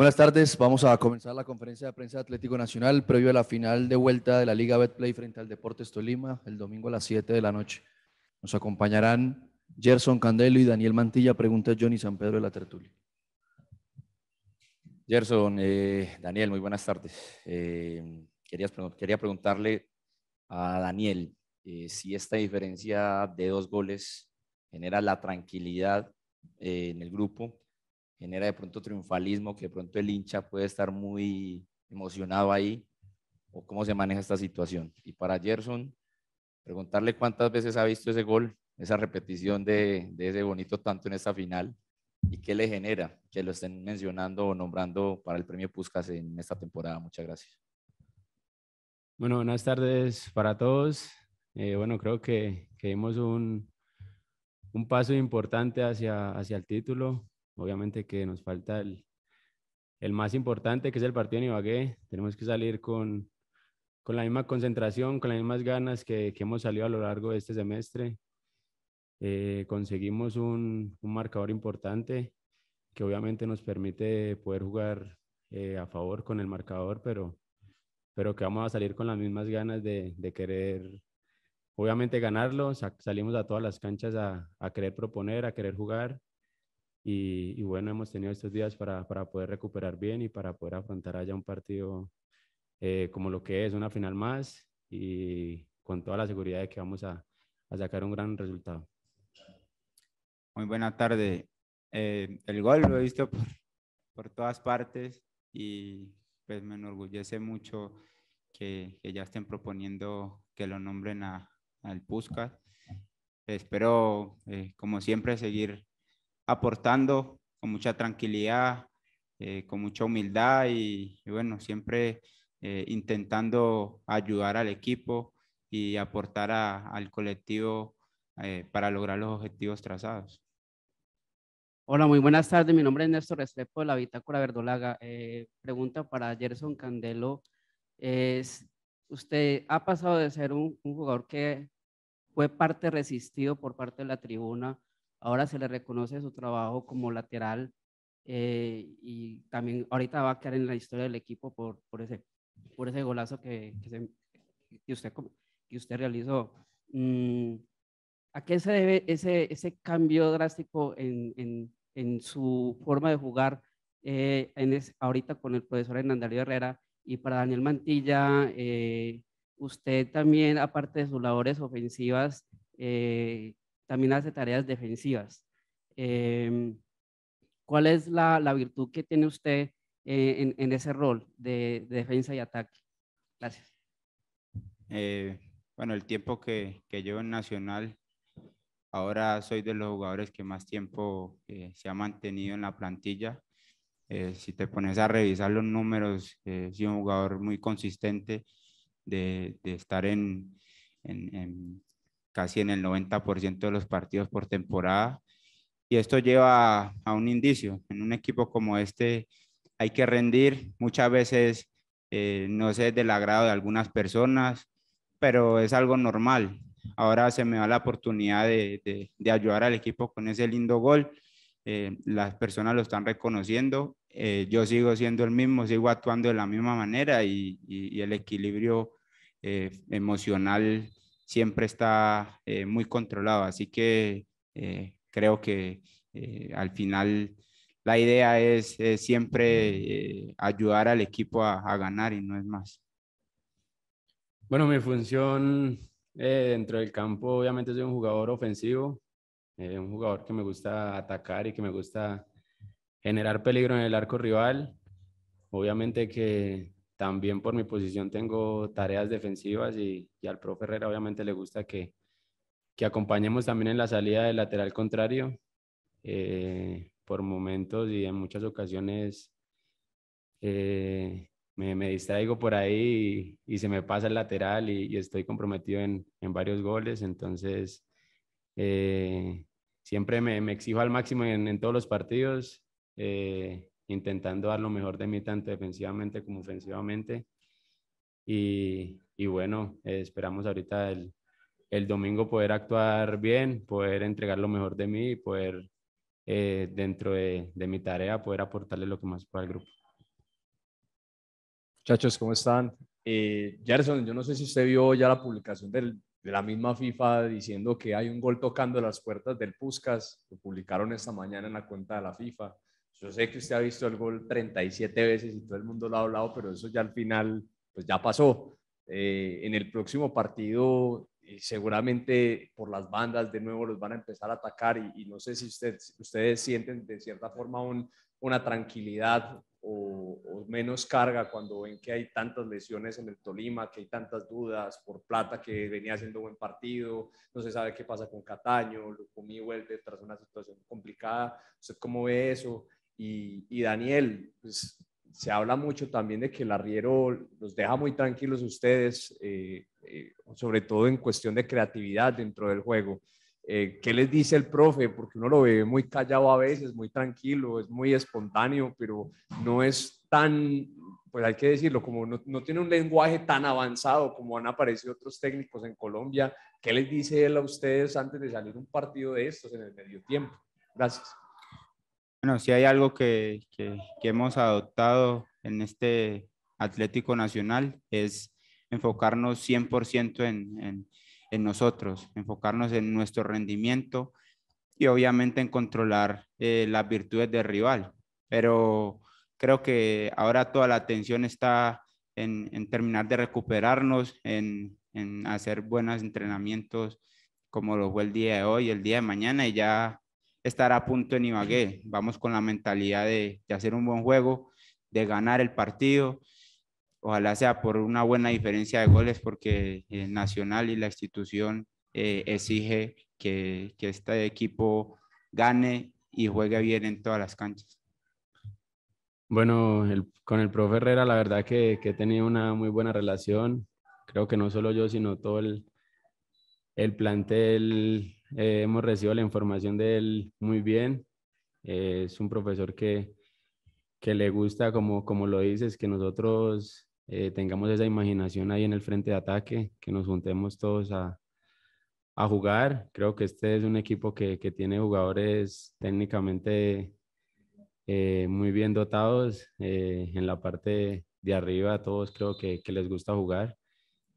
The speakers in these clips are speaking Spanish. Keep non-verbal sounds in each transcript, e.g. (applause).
Buenas tardes, vamos a comenzar la conferencia de prensa de Atlético Nacional previo a la final de vuelta de la Liga Betplay frente al Deportes Tolima el domingo a las 7 de la noche. Nos acompañarán Gerson Candelo y Daniel Mantilla, pregunta Johnny San Pedro de la tertulia. Gerson, eh, Daniel, muy buenas tardes. Eh, quería preguntarle a Daniel eh, si esta diferencia de dos goles genera la tranquilidad en el grupo genera de pronto triunfalismo, que de pronto el hincha puede estar muy emocionado ahí, o cómo se maneja esta situación. Y para Gerson, preguntarle cuántas veces ha visto ese gol, esa repetición de, de ese bonito tanto en esta final, y qué le genera que lo estén mencionando o nombrando para el premio Puskas en esta temporada. Muchas gracias. Bueno, buenas tardes para todos. Eh, bueno, creo que, que dimos un, un paso importante hacia, hacia el título. Obviamente que nos falta el, más importante, que es el partido en Ibagué. Tenemos que salir con, la misma concentración, con las mismas ganas que, hemos salido a lo largo de este semestre. Eh, conseguimos un, marcador importante que obviamente nos permite poder jugar eh, a favor con el marcador, pero, pero que vamos a salir con las mismas ganas de, querer, obviamente, ganarlo. salimos a todas las canchas a querer proponer, a querer jugar y, bueno, hemos tenido estos días para, para, poder recuperar bien y para poder afrontar allá un partido eh, como lo que es, una final más y con toda la seguridad de que vamos a, a sacar un gran resultado. Muy buena tarde. Eh, el gol lo he visto por, por, todas partes y pues me enorgullece mucho que, que ya estén proponiendo que lo nombren al a Espero, eh, como siempre, seguir aportando con mucha tranquilidad, eh, con mucha humildad y, bueno, siempre eh, intentando ayudar al equipo y aportar al colectivo eh, para lograr los objetivos trazados. Hola, muy buenas tardes. Mi nombre es Néstor Restrepo de la Bitácora Verdolaga. pregunta para Gerson Candelo. Es, usted ha pasado de ser un jugador que fue parte resistido por parte de la tribuna Ahora se le reconoce su trabajo como lateral eh, y también ahorita va a quedar en la historia del equipo por, por, ese, por ese golazo que, que, usted, que usted realizó. Mm, ¿A qué se debe ese, ese cambio drástico en, en, en su forma de jugar eh, en ahorita con el profesor Hernandario Herrera y para Daniel Mantilla? Eh, usted también, aparte de sus labores ofensivas, eh, también hace tareas defensivas. Em, ¿Cuál es la, virtud que tiene usted eh, en, en, ese rol de, defensa y ataque? Gracias. Eh, bueno, el tiempo que, llevo en Nacional, ahora soy de los jugadores que más tiempo eh, se ha mantenido en la plantilla. si te pones a revisar los números, soy sido un jugador muy consistente de, de estar en casi en el 90% de los partidos por temporada. Y esto lleva a, un indicio. En un equipo como este hay que rendir. Muchas veces eh, no sé del agrado de algunas personas, pero es algo normal. Ahora se me da la oportunidad de, de, ayudar al equipo con ese lindo gol. Eh, las personas lo están reconociendo. Eh, yo sigo siendo el mismo, sigo actuando de la misma manera y, y el equilibrio emocional siempre está eh, muy controlado. Así que eh, creo que eh, al final la idea es siempre ayudar al equipo a, a, ganar y no es más. Bueno, mi función dentro del campo, obviamente soy un jugador ofensivo, un jugador que me gusta atacar y que me gusta generar peligro en el arco rival. Obviamente que también por mi posición tengo tareas defensivas y, al Pro Herrera obviamente le gusta que, acompañemos también en la salida del lateral contrario. Eh, por momentos y en muchas ocasiones eh, me, distraigo por ahí y, se me pasa el lateral y, estoy comprometido en, varios goles. Entonces, eh, siempre me, exijo al máximo en, todos los partidos intentando dar lo mejor de mí tanto defensivamente como ofensivamente. Y, y bueno, eh, esperamos ahorita el, el, domingo poder actuar bien, poder entregar lo mejor de mí y poder, eh, dentro de, de, mi tarea, poder aportarle lo que más pueda el grupo. Muchachos, ¿cómo están? Eh, Gerson, yo no sé si usted vio ya la publicación de la misma FIFA diciendo que hay un gol tocando las puertas del Puskas, lo publicaron esta mañana en la cuenta de la FIFA. Yo sé que usted ha visto el gol 37 veces y todo el mundo lo ha hablado, pero eso ya al final, pues ya pasó. Eh, en el próximo partido, eh, seguramente por las bandas de nuevo los van a empezar a atacar y, no sé si usted, ustedes sienten de cierta forma una tranquilidad o, o, menos carga cuando ven que hay tantas lesiones en el Tolima, que hay tantas dudas por Plata que venía haciendo buen partido, no se sabe qué pasa con Cataño, Lucumí vuelve tras una situación complicada, ¿usted cómo ve eso? Y, Daniel, pues, se habla mucho también de que el arriero los deja muy tranquilos ustedes, eh, eh, sobre todo en cuestión de creatividad dentro del juego. Eh, ¿Qué les dice el profe? Porque uno lo ve muy callado a veces, muy tranquilo, es muy espontáneo, pero no es tan, pues hay que decirlo, como no, no tiene un lenguaje tan avanzado como han aparecido otros técnicos en Colombia. ¿Qué les dice él a ustedes antes de salir un partido de estos en el medio tiempo? Gracias. Bueno, si hay algo que, hemos adoptado en este Atlético Nacional es enfocarnos 100% en, en, en, nosotros, enfocarnos en nuestro rendimiento y obviamente en controlar eh, las virtudes del rival. Pero creo que ahora toda la atención está en, en terminar de recuperarnos, en, hacer buenos entrenamientos como lo fue el día de hoy, el día de mañana y ya estar a punto en Ibagué. Vamos con la mentalidad de, hacer un buen juego, de ganar el partido. Ojalá sea por una buena diferencia de goles, porque el Nacional y la institución eh, exige que, este equipo gane y juegue bien en todas las canchas. Bueno, con el profe Herrera, la verdad que, que, he tenido una muy buena relación. Creo que no solo yo, sino todo el, el plantel eh, hemos recibido la información de él muy bien. Eh, es un profesor que, que le gusta, como, como lo dices, que nosotros eh, tengamos esa imaginación ahí en el frente de ataque, que nos juntemos todos a, jugar. Creo que este es un equipo que, tiene jugadores técnicamente muy bien dotados. en la parte de arriba todos creo que, que les gusta jugar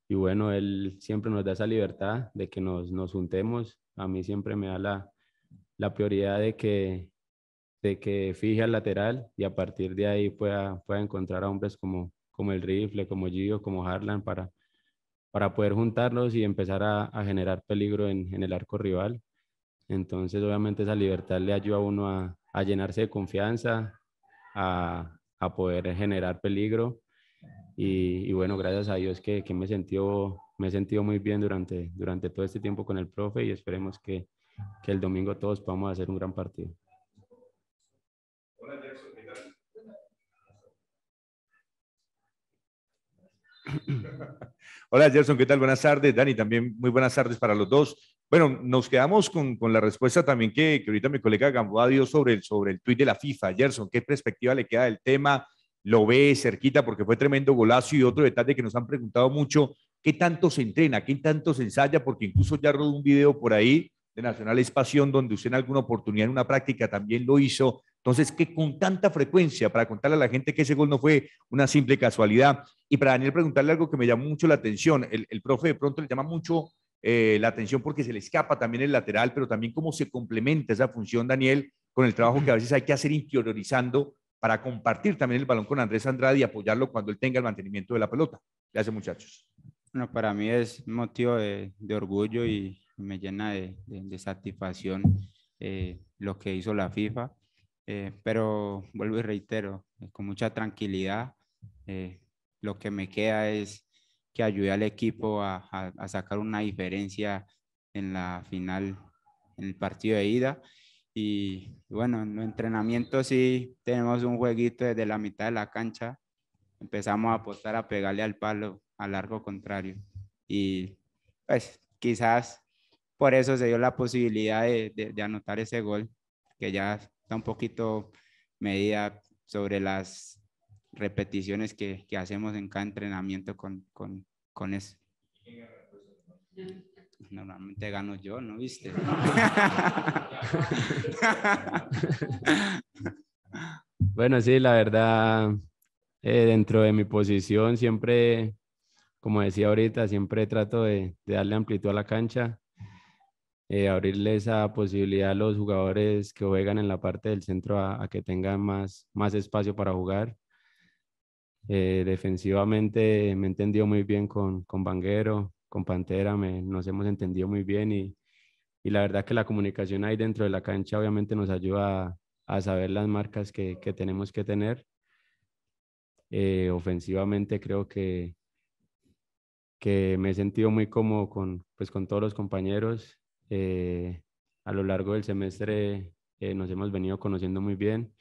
y bueno, Él siempre nos da esa libertad de que nos, nos juntemos. A mí siempre me da la, prioridad de que, que fije al lateral y a partir de ahí pueda, pueda encontrar a hombres como, como el Rifle, como Gio, como Harlan para, para poder juntarlos y empezar a, generar peligro en, el arco rival. Entonces, obviamente, esa libertad le ayuda a uno a, llenarse de confianza, a poder generar peligro y, bueno, gracias a Dios que, que me, me he sentido muy bien durante, durante todo este tiempo con el profe y esperemos que, que el domingo todos podamos hacer un gran partido. Hola, Jerson, ¿qué tal? Hola Gerson, ¿qué tal? Buenas tardes. Dani, también muy buenas tardes para los dos. Bueno, nos quedamos con, con la respuesta también que, que, ahorita mi colega Gamboa dio sobre el, sobre el tuit de la FIFA. Gerson, ¿qué perspectiva le queda del tema? lo ve cerquita porque fue tremendo golazo y otro detalle que nos han preguntado mucho, ¿qué tanto se entrena? ¿Qué tanto se ensaya? Porque incluso ya rodó un video por ahí de Nacional Espación donde usted en alguna oportunidad, en una práctica también lo hizo. Entonces, qué con tanta frecuencia, para contarle a la gente que ese gol no fue una simple casualidad. Y para Daniel preguntarle algo que me llama mucho la atención, el, profe de pronto le llama mucho eh, la atención porque se le escapa también el lateral, pero también cómo se complementa esa función, Daniel, con el trabajo que a veces hay que hacer interiorizando para compartir también el balón con Andrés Andrade y apoyarlo cuando él tenga el mantenimiento de la pelota. Gracias, muchachos. Bueno, para mí es motivo de, orgullo y me llena de, satisfacción eh, lo que hizo la FIFA. Eh, pero vuelvo y reitero, eh, con mucha tranquilidad, lo que me queda es que ayude al equipo a sacar una diferencia en la final, en el partido de ida. Y, bueno, en entrenamiento sí tenemos un jueguito desde la mitad de la cancha. Empezamos a apostar a pegarle al palo, al largo contrario. Y pues quizás por eso se dio la posibilidad de, anotar ese gol, que ya está un poquito medida sobre las repeticiones que, hacemos en cada entrenamiento con, con, con eso normalmente gano yo, ¿no viste? (laughs) bueno, sí, la verdad, eh, dentro de mi posición siempre, como decía ahorita, siempre trato de, darle amplitud a la cancha, eh, abrirle esa posibilidad a los jugadores que juegan en la parte del centro a, que tengan más, más espacio para jugar. Eh, defensivamente me entendió muy bien con, con Banguero, con Pantera nos hemos entendido muy bien y, la verdad que la comunicación ahí dentro de la cancha obviamente nos ayuda a, saber las marcas que, tenemos que tener. Eh, ofensivamente creo que, me he sentido muy cómodo con, pues, con todos los compañeros. Eh, a lo largo del semestre eh, nos hemos venido conociendo muy bien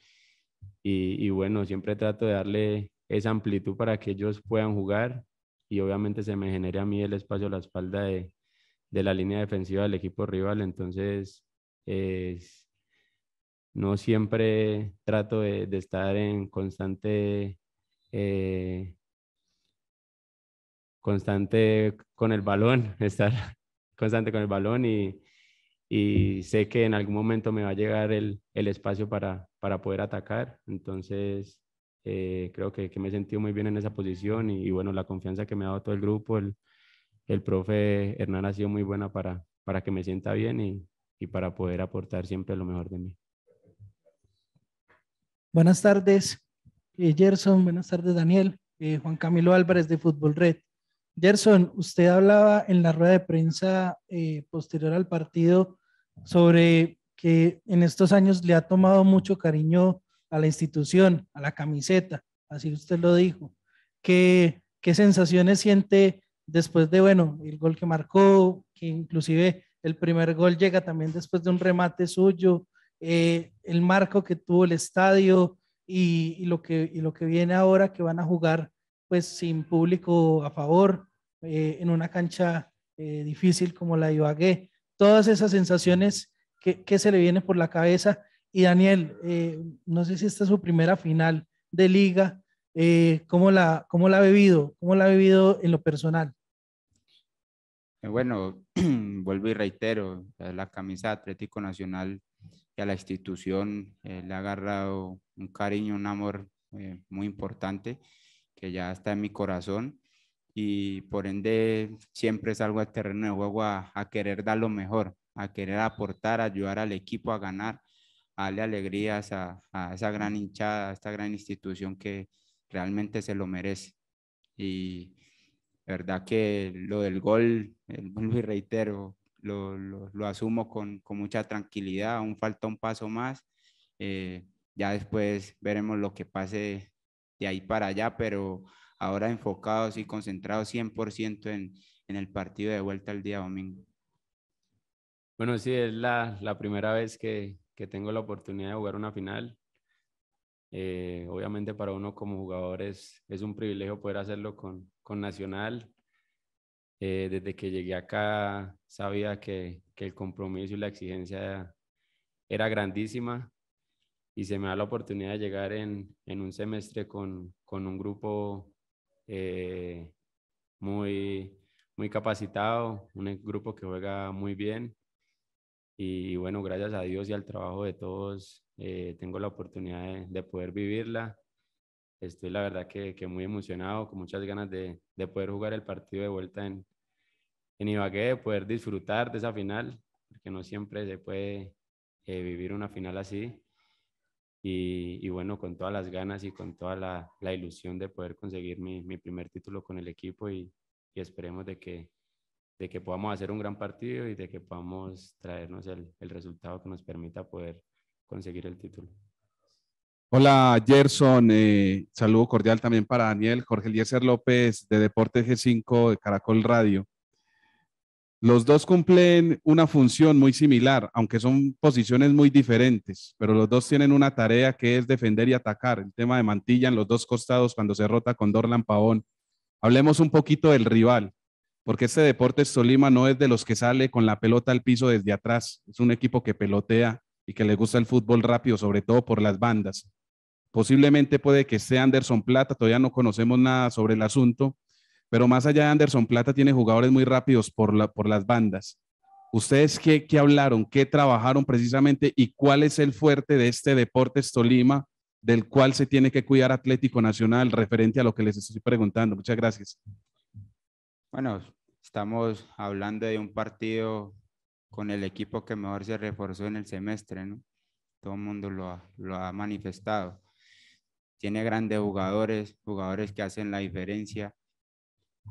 y bueno, siempre trato de darle esa amplitud para que ellos puedan jugar y obviamente se me genere a mí el espacio a la espalda de, la línea defensiva del equipo rival. Entonces, no siempre trato de, estar en constante... Eh, constante con el balón, (laughs) estar constante con el balón y, y sé que en algún momento me va a llegar el, el espacio para, para poder atacar. Entonces, eh, creo que, que, me he sentido muy bien en esa posición y, bueno, la confianza que me ha dado todo el grupo, el, el profe Hernán ha sido muy buena para, para que me sienta bien y, y para poder aportar siempre lo mejor de mí. Buenas tardes, eh, Gerson. Buenas tardes, Daniel. Eh, Juan Camilo Álvarez de Fútbol Red. Gerson, usted hablaba en la rueda de prensa eh, posterior al partido sobre que en estos años le ha tomado mucho cariño a la institución, a la camiseta, así usted lo dijo. ¿Qué, qué sensaciones siente después de, bueno, el gol que marcó, que inclusive el primer gol llega también después de un remate suyo, eh, el marco que tuvo el estadio y, lo que, y lo que viene ahora que van a jugar pues sin público a favor, eh, en una cancha eh, difícil como la de Ibagué. Todas esas sensaciones que, se le viene por la cabeza y Daniel, eh, no sé si esta es su primera final de liga, eh, ¿cómo, la, ¿cómo la ha vivido? ¿Cómo la ha vivido en lo personal? Eh, bueno, (clears throat) vuelvo y reitero, la camisa de Atlético Nacional y a la institución le ha agarrado un cariño, un amor muy importante que ya está en mi corazón y por ende siempre salgo al terreno de juego a, querer dar lo mejor, a querer aportar, ayudar al equipo a ganar alegrías a, a, esa gran hinchada, a esta gran institución que realmente se lo merece. Y verdad que lo del gol, el, vuelvo y reitero, lo, lo, asumo con, con, mucha tranquilidad, aún falta un paso más. Eh, ya después veremos lo que pase de ahí para allá, pero ahora enfocados y concentrados 100% en, en el partido de vuelta el día domingo. Bueno, sí, es la, la primera vez que, que tengo la oportunidad de jugar una final. Eh, obviamente para uno como jugador es, un privilegio poder hacerlo con, Nacional. Eh, desde que llegué acá sabía que, el compromiso y la exigencia era grandísima y se me da la oportunidad de llegar en, un semestre con, un grupo eh, muy, muy capacitado, un grupo que juega muy bien y bueno, gracias a Dios y al trabajo de todos, eh, tengo la oportunidad de, poder vivirla. Estoy la verdad que, muy emocionado, con muchas ganas de, poder jugar el partido de vuelta en, en Ibagué, de poder disfrutar de esa final, porque no siempre se puede eh, vivir una final así. Y, bueno, con todas las ganas y con toda la, ilusión de poder conseguir mi, primer título con el equipo y, y esperemos de que, de que podamos hacer un gran partido y de que podamos traernos el, resultado que nos permita poder conseguir el título. Hola Gerson, eh, saludo cordial también para Daniel, Jorge Eliezer López de Deporte G5 de Caracol Radio. Los dos cumplen una función muy similar, aunque son posiciones muy diferentes, pero los dos tienen una tarea que es defender y atacar. El tema de mantilla en los dos costados cuando se rota con Dorlan Pavón. Hablemos un poquito del rival porque este Deportes Tolima no es de los que sale con la pelota al piso desde atrás, es un equipo que pelotea y que le gusta el fútbol rápido, sobre todo por las bandas. Posiblemente puede que sea Anderson Plata, todavía no conocemos nada sobre el asunto, pero más allá de Anderson Plata tiene jugadores muy rápidos por, la, por las bandas. ¿Ustedes qué, qué hablaron, qué trabajaron precisamente y cuál es el fuerte de este Deportes Tolima del cual se tiene que cuidar Atlético Nacional referente a lo que les estoy preguntando? Muchas gracias. Bueno, estamos hablando de un partido con el equipo que mejor se reforzó en el semestre, ¿no? Todo el mundo lo ha, manifestado. Tiene grandes jugadores, jugadores que hacen la diferencia.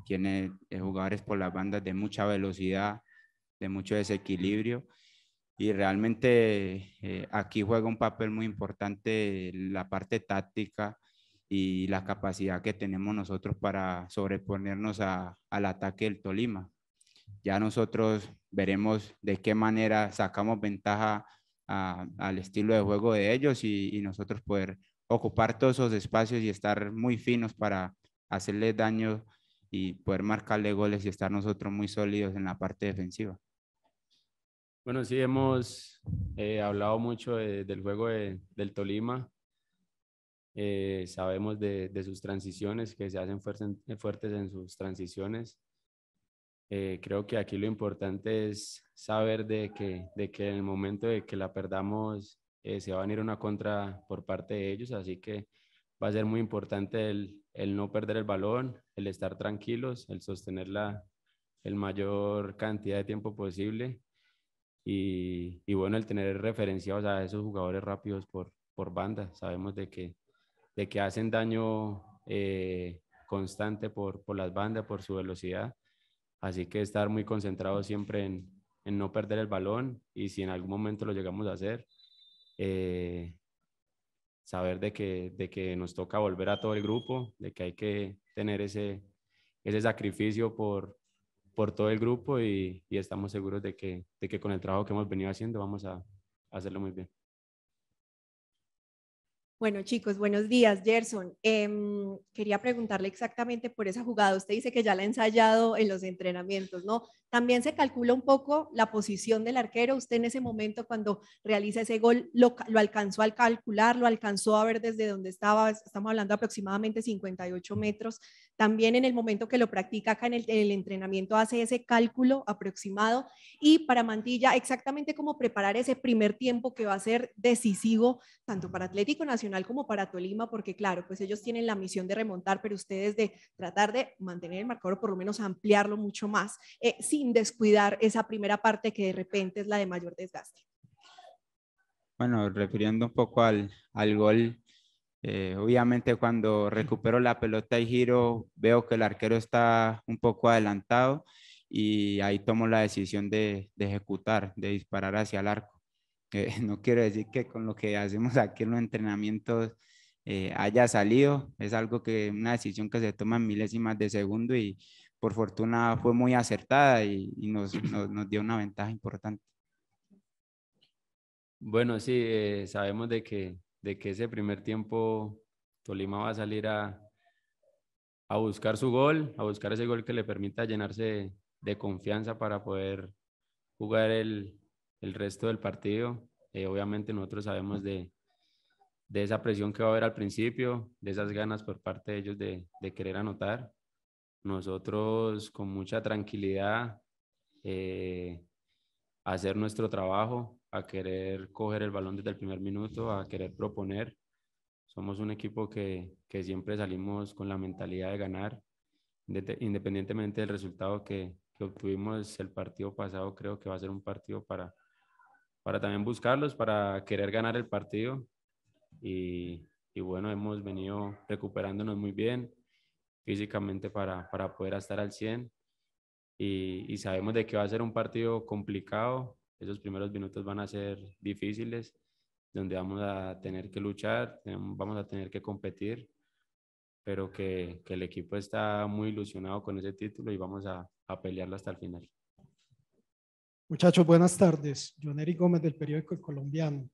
Tiene eh, jugadores por las bandas de mucha velocidad, de mucho desequilibrio. Y realmente eh, aquí juega un papel muy importante la parte táctica, y la capacidad que tenemos nosotros para sobreponernos a, al ataque del Tolima. Ya nosotros veremos de qué manera sacamos ventaja al estilo de juego de ellos y, nosotros poder ocupar todos esos espacios y estar muy finos para hacerles daño y poder marcarle goles y estar nosotros muy sólidos en la parte defensiva. Bueno, sí, hemos eh, hablado mucho del juego del Tolima, eh, sabemos de, sus transiciones, que se hacen eh, fuertes en sus transiciones. Eh, creo que aquí lo importante es saber de que, de que en el momento de que la perdamos se va a venir una contra por parte de ellos, así que va a ser muy importante el, el no perder el balón, el estar tranquilos, el sostenerla el mayor cantidad de tiempo posible y, y bueno, el tener referenciados a esos jugadores rápidos por, por banda. Sabemos de que de que hacen daño eh, constante por, por las bandas, por su velocidad. Así que estar muy concentrado siempre en, no perder el balón y si en algún momento lo llegamos a hacer, eh, saber de que, de que nos toca volver a todo el grupo, de que hay que tener ese, ese sacrificio por, por todo el grupo y, estamos seguros de que, que con el trabajo que hemos venido haciendo vamos a hacerlo muy bien. Bueno, chicos, buenos días, Gerson. Em, quería preguntarle exactamente por esa jugada. Usted dice que ya la ha ensayado en los entrenamientos, ¿no? También se calcula un poco la posición del arquero. Usted en ese momento cuando realiza ese gol lo, alcanzó al calcular, lo alcanzó a ver desde donde estaba. Estamos hablando aproximadamente 58 metros. También en el momento que lo practica acá en el, entrenamiento hace ese cálculo aproximado. Y para Mantilla, exactamente como preparar ese primer tiempo que va a ser decisivo tanto para Atlético Nacional como para Tolima, porque claro, pues ellos tienen la misión de remontar, pero ustedes de tratar de mantener el marcador por lo menos ampliarlo mucho más. Eh, descuidar esa primera parte que de repente es la de mayor desgaste. Bueno, refiriendo un poco al, al gol, eh, obviamente cuando recupero la pelota y giro, veo que el arquero está un poco adelantado y ahí tomo la decisión de, ejecutar, de disparar hacia el arco. (laughs) Eh, no quiero decir que con lo que hacemos aquí en los entrenamientos eh, haya salido, es algo que una decisión que se toma en milésimas de segundo y, por fortuna fue muy acertada y, nos, dio una ventaja importante. Bueno, sí, eh, sabemos de que, de que ese primer tiempo Tolima va a salir a, a buscar su gol, a buscar ese gol que le permita llenarse de confianza para poder jugar el, resto del partido. Eh, obviamente nosotros sabemos de, esa presión que va a haber al principio, de esas ganas por parte de ellos de, de querer anotar nosotros con mucha tranquilidad eh, hacer nuestro trabajo, a querer coger el balón desde el primer minuto, a querer proponer. Somos un equipo que, que siempre salimos con la mentalidad de ganar, independientemente del resultado que, que, obtuvimos el partido pasado, creo que va a ser un partido para, para también buscarlos, para querer ganar el partido. Y, y bueno, hemos venido recuperándonos muy bien, físicamente para, para poder estar al 100. Y, y, sabemos de que va a ser un partido complicado, esos primeros minutos van a ser difíciles, donde vamos a tener que luchar, vamos a tener que competir, pero que, que el equipo está muy ilusionado con ese título y vamos a, a pelearlo hasta el final. Muchachos, buenas tardes. John Eric Gómez del periódico El Colombiano.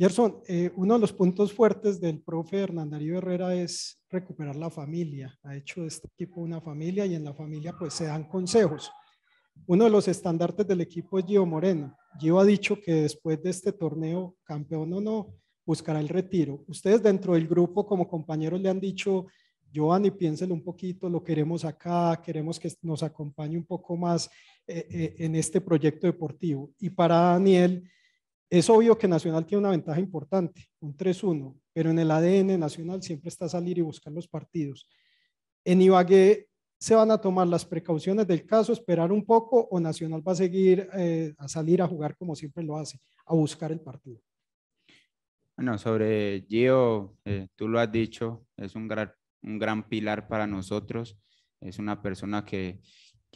Gerson, eh, uno de los puntos fuertes del profe Hernán Darío Herrera es recuperar la familia. Ha hecho este equipo una familia y en la familia pues se dan consejos. Uno de los estandartes del equipo es Gio Moreno. Gio ha dicho que después de este torneo, campeón o no, buscará el retiro. Ustedes dentro del grupo como compañeros le han dicho, y piénselo un poquito, lo queremos acá, queremos que nos acompañe un poco más eh, eh, en este proyecto deportivo. Y para Daniel, es obvio que Nacional tiene una ventaja importante, un 3-1, pero en el ADN Nacional siempre está salir y buscar los partidos. En Ibagué se van a tomar las precauciones del caso, esperar un poco o Nacional va a seguir eh, a salir a jugar como siempre lo hace, a buscar el partido. Bueno, sobre Gio, eh, tú lo has dicho, es un gran, un gran pilar para nosotros, es una persona que,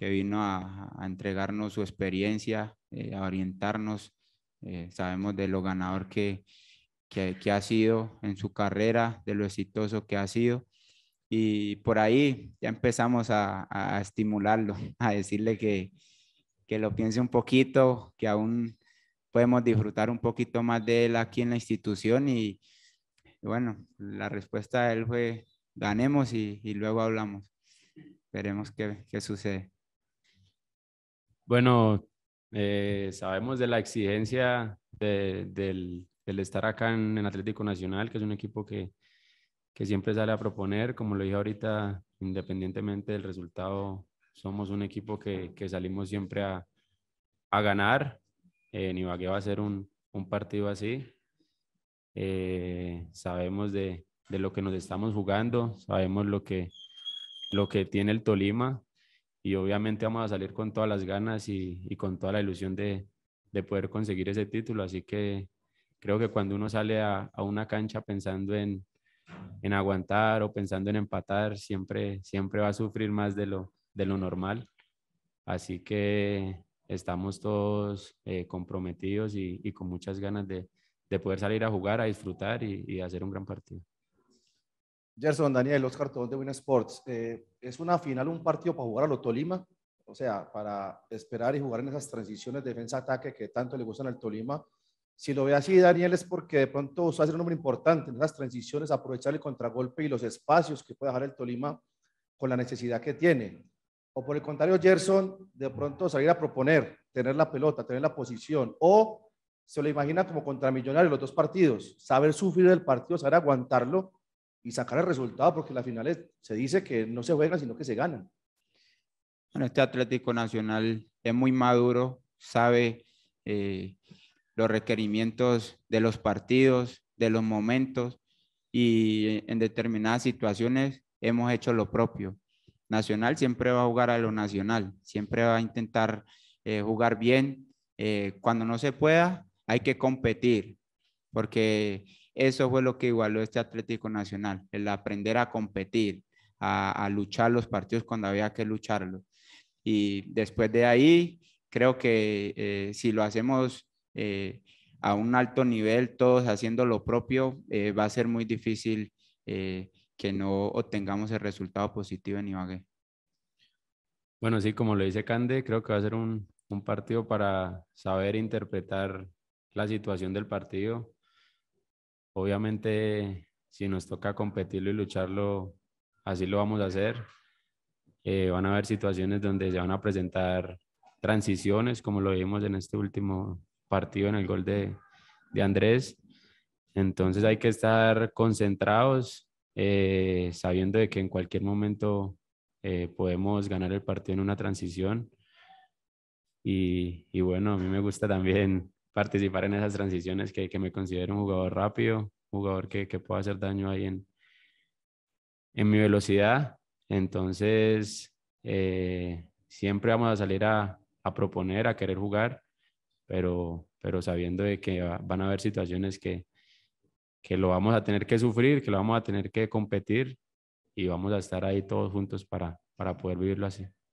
vino a, entregarnos su experiencia, eh, a orientarnos eh, sabemos de lo ganador que, que, ha sido en su carrera, de lo exitoso que ha sido. Y por ahí ya empezamos a, estimularlo, (laughs) a decirle que, que lo piense un poquito, que aún podemos disfrutar un poquito más de él aquí en la institución. Y, bueno, la respuesta de él fue, ganemos y, y luego hablamos. Veremos qué, qué, sucede. Bueno, eh, sabemos de la exigencia del, estar acá en, Atlético Nacional, que es un equipo que, siempre sale a proponer, como lo dije ahorita, independientemente del resultado, somos un equipo que, salimos siempre a, ganar. Eh, en Ibagué va a ser un, partido así. Eh, sabemos de, de, lo que nos estamos jugando, sabemos lo que, lo que tiene el Tolima, y obviamente vamos a salir con todas las ganas y, con toda la ilusión de, poder conseguir ese título. Así que creo que cuando uno sale a, una cancha pensando en, aguantar o pensando en empatar, siempre, siempre va a sufrir más de lo, de lo normal. Así que estamos todos eh, comprometidos y, con muchas ganas de, poder salir a jugar, a disfrutar y, y hacer un gran partido. Gerson, Daniel, Oscar Tobón de win Eh, ¿Es una final un partido para jugar a lo Tolima? O sea, para esperar y jugar en esas transiciones de defensa-ataque que tanto le gustan al Tolima. Si lo ve así, Daniel, es porque de pronto va a ser un hombre importante en esas transiciones, aprovechar el contragolpe y los espacios que puede dejar el Tolima con la necesidad que tiene. O por el contrario, Gerson, de pronto salir a proponer, tener la pelota, tener la posición. O se lo imagina como contramillonario Millonarios los dos partidos, saber sufrir el partido, saber aguantarlo y sacar el resultado, porque las finales se dice que no se juega, sino que se ganan. Bueno, este Atlético Nacional es muy maduro, sabe eh, los requerimientos de los partidos, de los momentos, y en determinadas situaciones hemos hecho lo propio. Nacional siempre va a jugar a lo nacional, siempre va a intentar eh, jugar bien. Eh, cuando no se pueda, hay que competir, porque eso fue lo que igualó este Atlético Nacional, el aprender a competir, a, luchar los partidos cuando había que lucharlos. Y después de ahí, creo que eh, si lo hacemos eh, a un alto nivel, todos haciendo lo propio, eh, va a ser muy difícil que no obtengamos el resultado positivo en Ibagué. Bueno, sí, como lo dice Cande, creo que va a ser un partido para saber interpretar la situación del partido, Obviamente, si nos toca competirlo y lucharlo, así lo vamos a hacer. Eh, van a haber situaciones donde se van a presentar transiciones, como lo vimos en este último partido en el gol de, Andrés. Entonces hay que estar concentrados, eh, sabiendo de que en cualquier momento eh, podemos ganar el partido en una transición. Y, y, bueno, a mí me gusta también participar en esas transiciones que, que me considero un jugador rápido, jugador que, que pueda hacer daño ahí en, en mi velocidad. Entonces, eh, siempre vamos a salir a, proponer, a querer jugar, pero, pero sabiendo de que van a haber situaciones que, que lo vamos a tener que sufrir, que lo vamos a tener que competir y vamos a estar ahí todos juntos para, para poder vivirlo así.